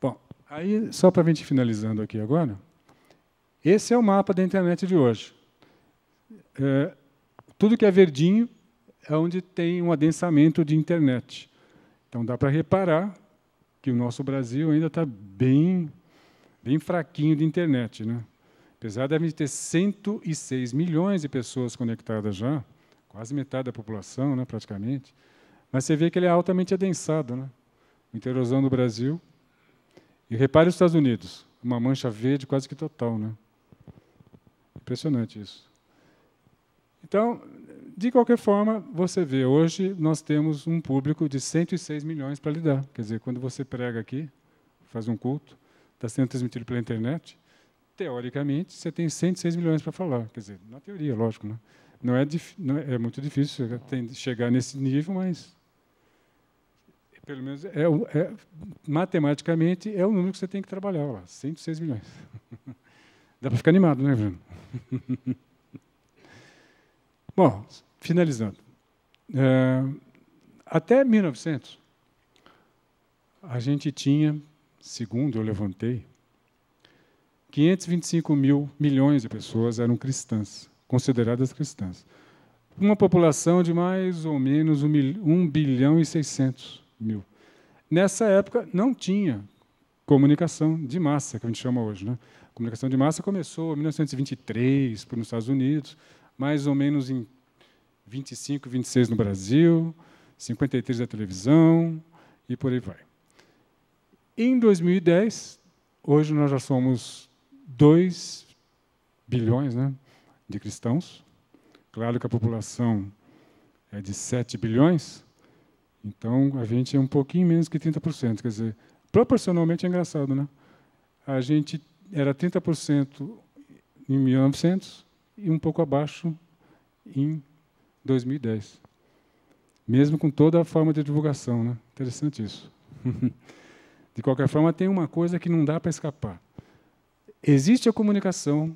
Bom, aí só para a gente finalizando aqui agora, esse é o mapa da internet de hoje. É, tudo que é verdinho é onde tem um adensamento de internet. Então dá para reparar que o nosso Brasil ainda está bem, bem fraquinho de internet, né? Apesar de ter 106 milhões de pessoas conectadas já, quase metade da população, né, praticamente, mas você vê que ele é altamente adensado, né? Interrosão do Brasil. E repare os Estados Unidos, uma mancha verde quase que total, né? Impressionante isso. Então, de qualquer forma, você vê, hoje nós temos um público de 106 milhões para lidar. Quer dizer, quando você prega aqui, faz um culto, está sendo transmitido pela internet, teoricamente você tem 106 milhões para falar. Quer dizer, na teoria, lógico, né? não, é, não é, é, muito difícil chegar nesse nível, mas pelo menos é, é, matematicamente é o número que você tem que trabalhar lá, 106 milhões. Dá para ficar animado, né, Bruno? Bom, finalizando. É, até 1900, a gente tinha, segundo eu levantei, 525 mil milhões de pessoas eram cristãs, consideradas cristãs. Uma população de mais ou menos 1 bilhão e 600 mil. Nessa época, não tinha comunicação de massa, que a gente chama hoje. Né? A comunicação de massa começou em 1923, nos Estados Unidos, mais ou menos em 25, 26 no Brasil, 53 na televisão e por aí vai. Em 2010, hoje nós já somos 2 bilhões né, de cristãos. Claro que a população é de 7 bilhões, então a gente é um pouquinho menos que 30%. Quer dizer, proporcionalmente é engraçado, né? A gente era 30% em 1900, e um pouco abaixo em 2010. Mesmo com toda a forma de divulgação, né? Interessante isso. de qualquer forma, tem uma coisa que não dá para escapar. Existe a comunicação,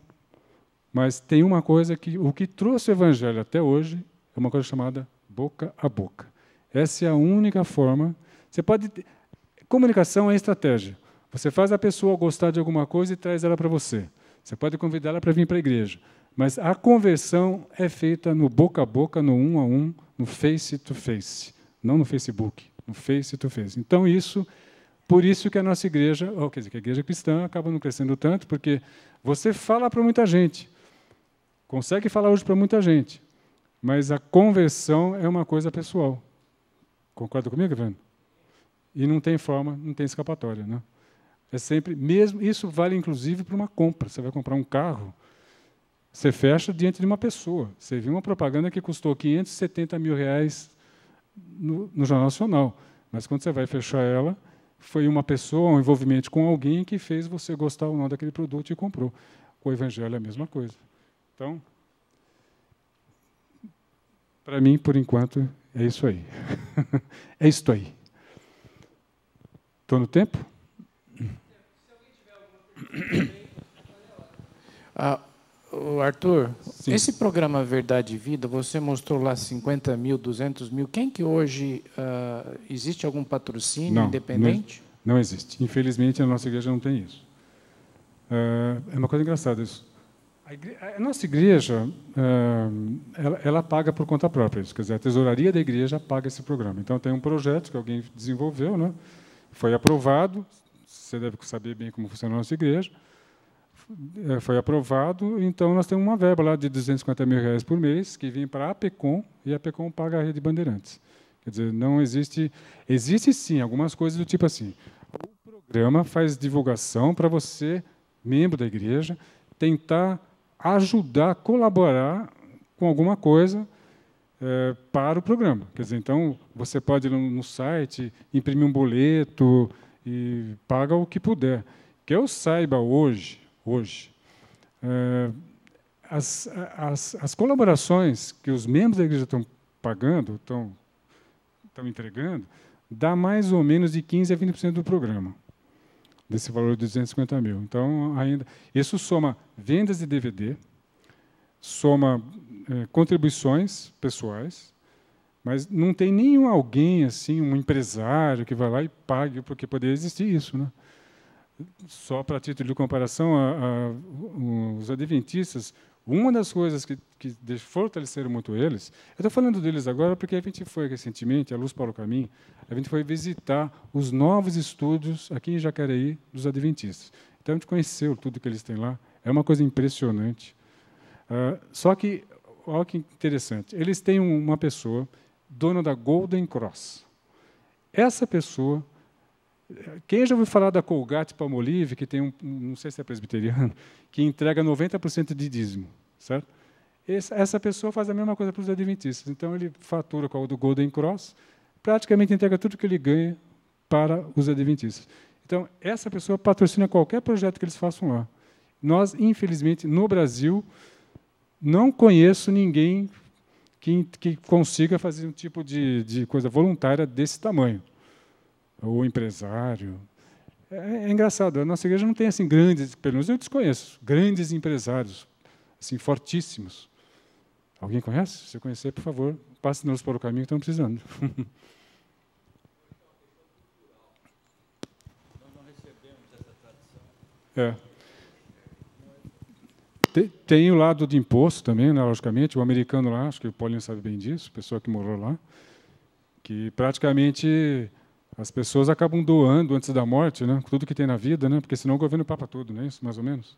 mas tem uma coisa que o que trouxe o evangelho até hoje é uma coisa chamada boca a boca. Essa é a única forma. Você pode comunicação é estratégia. Você faz a pessoa gostar de alguma coisa e traz ela para você. Você pode convidá-la para vir para a igreja. Mas a conversão é feita no boca a boca, no um a um, no face to face, não no Facebook, no face to face. Então isso, por isso que a nossa igreja, ou quer dizer, que a igreja cristã acaba não crescendo tanto, porque você fala para muita gente, consegue falar hoje para muita gente, mas a conversão é uma coisa pessoal. Concorda comigo, Fernando? E não tem forma, não tem escapatória, né? É sempre mesmo, isso vale inclusive para uma compra. Você vai comprar um carro, você fecha diante de uma pessoa. Você viu uma propaganda que custou 570 mil reais no, no Jornal Nacional. Mas quando você vai fechar ela, foi uma pessoa, um envolvimento com alguém que fez você gostar ou não daquele produto e comprou. O evangelho é a mesma coisa. Então, para mim, por enquanto, é isso aí. é isto aí. Estou no tempo? Ah, o Arthur, Sim. esse programa Verdade e Vida, você mostrou lá 50 mil, 200 mil. Quem que hoje uh, existe algum patrocínio não, independente? Não, não, existe. Infelizmente, a nossa igreja não tem isso. Uh, é uma coisa engraçada isso. A, igreja, a nossa igreja, uh, ela, ela, paga por conta própria. Isso. Quer dizer, a tesouraria da igreja paga esse programa. Então, tem um projeto que alguém desenvolveu, né? foi aprovado. Você deve saber bem como funciona a nossa igreja. É, foi aprovado, então nós temos uma verba lá de 250 mil reais por mês que vem para a PECOM e a PECOM paga a rede Bandeirantes. Quer dizer, não existe. Existe sim algumas coisas do tipo assim. O programa faz divulgação para você, membro da igreja, tentar ajudar, colaborar com alguma coisa é, para o programa. Quer dizer, então você pode ir no, no site, imprimir um boleto e paga o que puder. Que eu saiba hoje, hoje. É, as, as, as colaborações que os membros da igreja estão pagando, estão, estão entregando, dá mais ou menos de 15% a 20% do programa, desse valor de 250 mil. Então, ainda. Isso soma vendas de DVD, soma é, contribuições pessoais, mas não tem nenhum alguém assim, um empresário que vai lá e pague, porque poderia existir isso, né? só para título de comparação, a, a, os adventistas, uma das coisas que, que fortaleceram muito eles, eu estou falando deles agora porque a gente foi recentemente, a Luz para o Caminho, a gente foi visitar os novos estúdios aqui em Jacareí dos adventistas. Então a gente conheceu tudo que eles têm lá, é uma coisa impressionante. Uh, só que, olha que interessante, eles têm uma pessoa, dona da Golden Cross. Essa pessoa quem já ouviu falar da Colgate Palmolive, que tem um, não sei se é presbiteriano, que entrega 90% de dízimo, certo? Essa pessoa faz a mesma coisa para os adventistas. Então, ele fatura com o do Golden Cross, praticamente entrega tudo que ele ganha para os adventistas. Então, essa pessoa patrocina qualquer projeto que eles façam lá. Nós, infelizmente, no Brasil, não conheço ninguém que, que consiga fazer um tipo de, de coisa voluntária desse tamanho ou empresário. É, é, é, engraçado, a nossa igreja não tem assim grandes, pelo menos eu desconheço, grandes empresários, assim, fortíssimos. Alguém conhece? Se conhecer, por favor, passe-nos para o caminho que estão precisando. É. Tem, tem, o lado de imposto também, né, logicamente. O americano lá, acho que o Paulinho sabe bem disso, pessoa que morou lá, que praticamente as pessoas acabam doando antes da morte, né? Tudo que tem na vida, né? Porque senão o governo papa tudo, não é isso? Mais ou menos?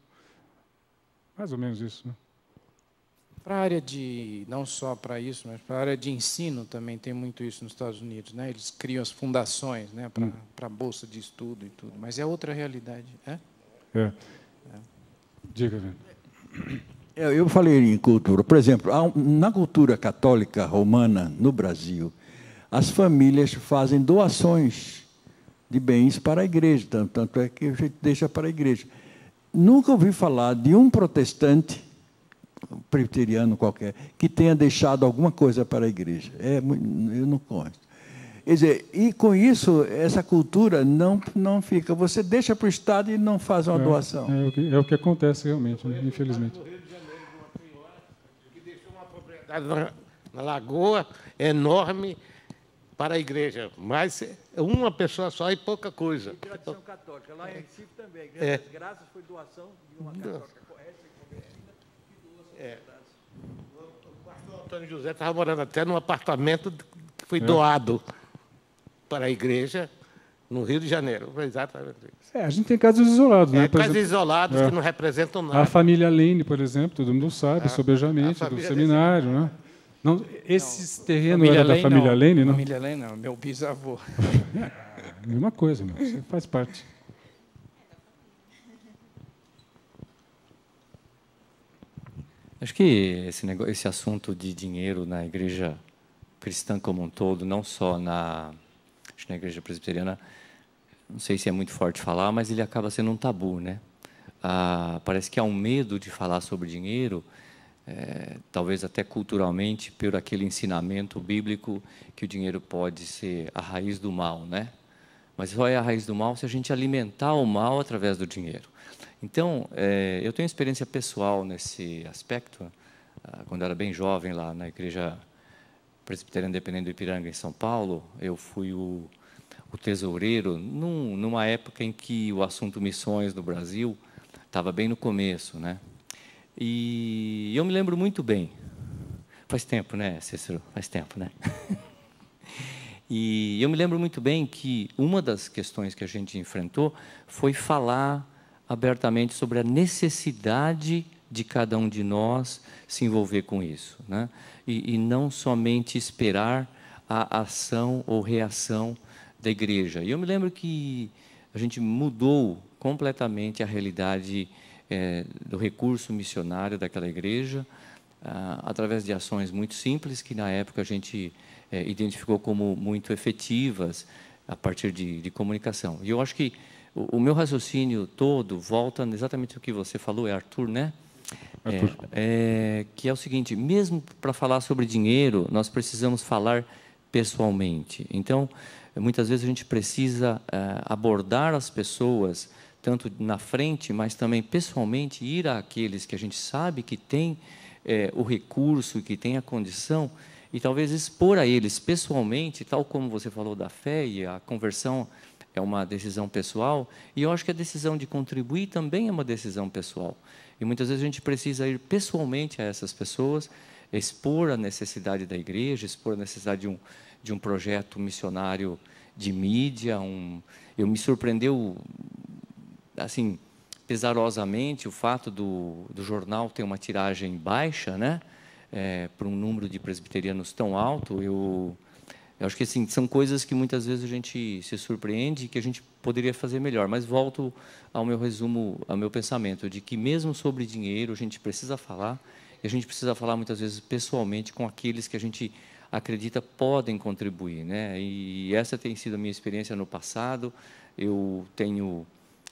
Mais ou menos isso, né? Para a área de, não só para isso, mas para a área de ensino também tem muito isso nos Estados Unidos, né? Eles criam as fundações, né? Para hum. a bolsa de estudo e tudo, mas é outra realidade, é? É. é. Diga, velho. É, eu falei em cultura. Por exemplo, na cultura católica romana no Brasil, as famílias fazem doações de bens para a igreja, tanto, tanto é que a gente deixa para a igreja. Nunca ouvi falar de um protestante, um qualquer, que tenha deixado alguma coisa para a igreja. É, eu não conheço. Quer dizer, e com isso, essa cultura não, não fica. Você deixa para o Estado e não faz uma é, doação. É o, que, é o que acontece realmente, né? infelizmente. No Rio de Janeiro, uma que deixou uma propriedade na lagoa enorme para a igreja, mas é uma pessoa só e pouca coisa. E tradição católica, lá em é. Recife também, é. Graças foi doação de uma católica correta e convertida que doou a O pastor Antônio José estava morando até num apartamento que foi é. doado para a igreja no Rio de Janeiro. Exatamente isso. É, a gente tem casos isolados, né? É, casos exemplo, isolados é. que não representam nada. A família Lene, por exemplo, todo mundo sabe, é. a, sobejamente, do seminário, desse... né? Não, esses não, terrenos família era da família não. Lene, não? Família Lene não, meu bisavô. Mesma coisa, meu, você faz parte. Acho que esse, negócio, esse assunto de dinheiro na igreja cristã como um todo, não só na, na igreja presbiteriana, não sei se é muito forte falar, mas ele acaba sendo um tabu, né? Ah, parece que há um medo de falar sobre dinheiro, é, talvez até culturalmente, por aquele ensinamento bíblico que o dinheiro pode ser a raiz do mal, né? Mas só é a raiz do mal se a gente alimentar o mal através do dinheiro. Então, é, eu tenho experiência pessoal nesse aspecto. Ah, quando era bem jovem, lá na igreja presbiteriana independente do Ipiranga, em São Paulo, eu fui o, o tesoureiro num, numa época em que o assunto missões no Brasil estava bem no começo, né? E eu me lembro muito bem. Faz tempo, né, Cícero? Faz tempo, né? e eu me lembro muito bem que uma das questões que a gente enfrentou foi falar abertamente sobre a necessidade de cada um de nós se envolver com isso, né? E, e não somente esperar a ação ou reação da igreja. E eu me lembro que a gente mudou completamente a realidade é, do recurso missionário daquela igreja, ah, através de ações muito simples que na época a gente é, identificou como muito efetivas a partir de, de comunicação. E eu acho que o, o, meu raciocínio todo volta exatamente o que você falou, é Arthur, né? É, é, que é o seguinte: mesmo para falar sobre dinheiro, nós precisamos falar pessoalmente. Então, muitas vezes a gente precisa ah, abordar as pessoas tanto na frente, mas também pessoalmente, ir àqueles que a gente sabe que tem é, o recurso, que tem a condição, e talvez expor a eles pessoalmente, tal como você falou da fé e a conversão é uma decisão pessoal, e eu acho que a decisão de contribuir também é uma decisão pessoal. E muitas vezes a gente precisa ir pessoalmente a essas pessoas, expor a necessidade da igreja, expor a necessidade de um, de um projeto missionário de mídia. Um... Eu me surpreendeu assim, pesarosamente, o fato do, do jornal ter uma tiragem baixa, né? É, para um número de presbiterianos tão alto, eu, eu acho que assim, são coisas que muitas vezes a gente se surpreende que a gente poderia fazer melhor. Mas volto ao meu resumo, ao meu pensamento, de que mesmo sobre dinheiro a gente precisa falar, e a gente precisa falar muitas vezes pessoalmente com aqueles que a gente acredita podem contribuir. Né? E essa tem sido a minha experiência no passado. Eu tenho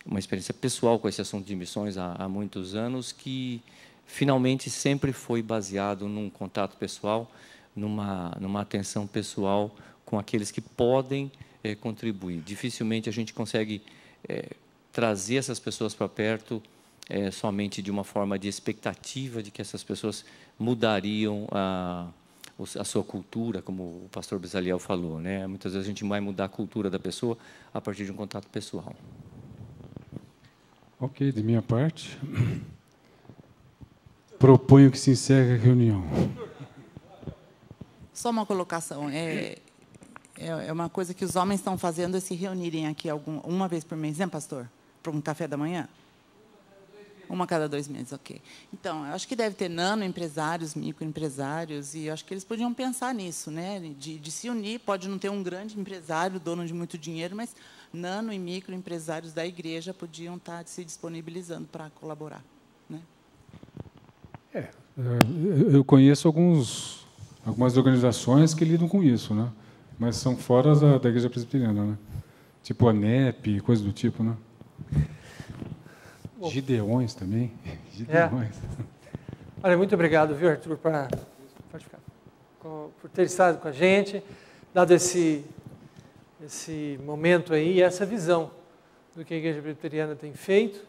uma experiência pessoal com esse assunto de missões há, há muitos anos, que finalmente sempre foi baseado num contato pessoal, numa, numa atenção pessoal com aqueles que podem é, contribuir. Dificilmente a gente consegue é, trazer essas pessoas para perto é, somente de uma forma de expectativa de que essas pessoas mudariam a, a sua cultura, como o pastor Bezaliel falou. Né? Muitas vezes a gente vai mudar a cultura da pessoa a partir de um contato pessoal. Ok, de minha parte. Proponho que se encerre a reunião. Só uma colocação. É, é, é uma coisa que os homens estão fazendo é se reunirem aqui algum, uma vez por mês, né, pastor? Para um café da manhã? Uma cada dois meses, ok. Então, eu acho que deve ter nano micro microempresários, e eu acho que eles podiam pensar nisso, né? De, de se unir, pode não ter um grande empresário, dono de muito dinheiro, mas nano e microempresários da igreja podiam estar se disponibilizando para colaborar. Né? É, eu conheço alguns, algumas organizações que lidam com isso, né? mas são fora da, da igreja presbiteriana, né? tipo a NEP, coisas do tipo. Né? Gideões também. É. Gideões. É. Olha, muito obrigado, viu, Arthur, por ter estado com a gente, dado esse esse momento aí essa visão do que a Igreja Presbiteriana tem feito.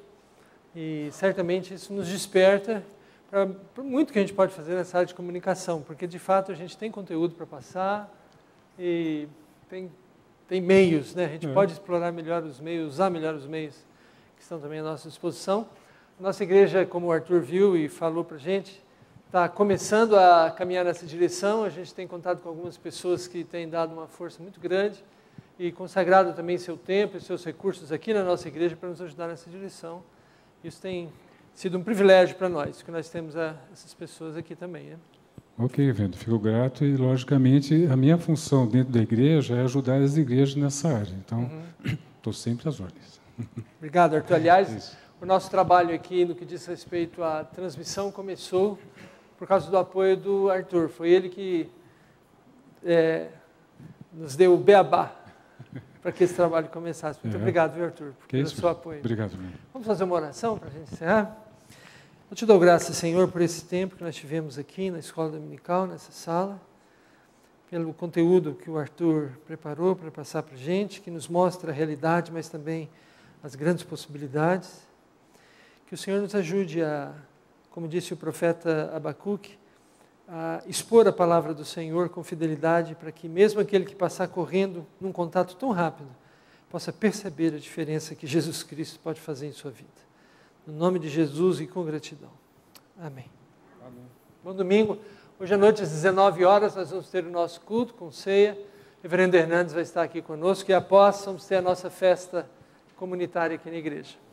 E certamente isso nos desperta para muito que a gente pode fazer nessa área de comunicação, porque de fato a gente tem conteúdo para passar e tem, tem meios, né? A gente é. pode explorar melhor os meios, usar melhor os meios que estão também à nossa disposição. A nossa igreja, como o Arthur viu e falou para a gente, está começando a caminhar nessa direção. A gente tem contato com algumas pessoas que têm dado uma força muito grande e consagrado também seu tempo e seus recursos aqui na nossa igreja para nos ajudar nessa direção. Isso tem sido um privilégio para nós, que nós temos a, essas pessoas aqui também. Né? Ok, Vendo, fico grato e, logicamente, a minha função dentro da igreja é ajudar as igrejas nessa área. Então, estou uhum. sempre às ordens. Obrigado, Arthur. Aliás, Isso. o nosso trabalho aqui no que diz respeito à transmissão começou por causa do apoio do Arthur. Foi ele que é, nos deu o beabá para que esse trabalho começasse. Muito é. obrigado, viu, Arthur, por, é pelo seu apoio. Obrigado. Meu. Vamos fazer uma oração para a gente encerrar? Eu te dou graças, Senhor, por esse tempo que nós tivemos aqui na Escola Dominical, nessa sala, pelo conteúdo que o Arthur preparou para passar para a gente, que nos mostra a realidade, mas também as grandes possibilidades. Que o Senhor nos ajude a, como disse o profeta Abacuque, a expor a palavra do Senhor com fidelidade, para que mesmo aquele que passar correndo num contato tão rápido, possa perceber a diferença que Jesus Cristo pode fazer em sua vida. No nome de Jesus e com gratidão. Amém. Amém. Bom domingo. Hoje à noite, às 19 horas, nós vamos ter o nosso culto com ceia. O reverendo Hernandes vai estar aqui conosco e após vamos ter a nossa festa comunitária aqui na igreja.